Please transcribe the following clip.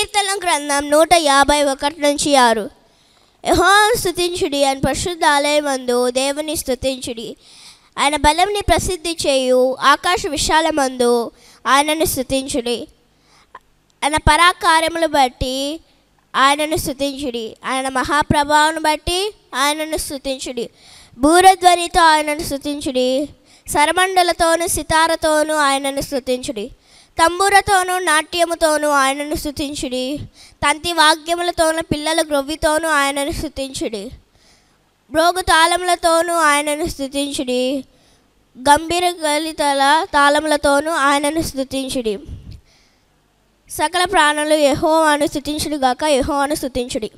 కీర్తన గ్రంథం నూట యాభై ఒకటి నుంచి ఆరు యహోవాను స్థుతించుడి ఆయన పరిశుద్ధ ఆలయమందు దేవుని స్థుతించుడి ఆయన బలంని ప్రసిద్ధి చేయు ఆకాశ విశాలమందు ఆయనను స్థుతించుడి ఆయన పరాకార్యములు బట్టి ఆయనను స్థుతించుడి ఆయన మహాప్రభావం బట్టి ఆయనను స్థుతించుడి భూరధ్వనితో ఆయనను స్థుతించుడి సరమండలతోను సితారతోనూ ఆయనను స్థుతించుడి తంబూరతోనూ నాట్యముతోనూ ఆయనను స్థుతించుడి తంతి వాక్యములతోనూ పిల్లల గ్రొవ్వితోనూ ఆయనను స్థుతించుడి బ్రోగు తాళములతోనూ ఆయనను స్థుతించుడి గంభీర గలితల తాళములతోనూ ఆయనను స్థుతించుడి సకల ప్రాణులు యహోవాను యహో అను స్థుతించుడి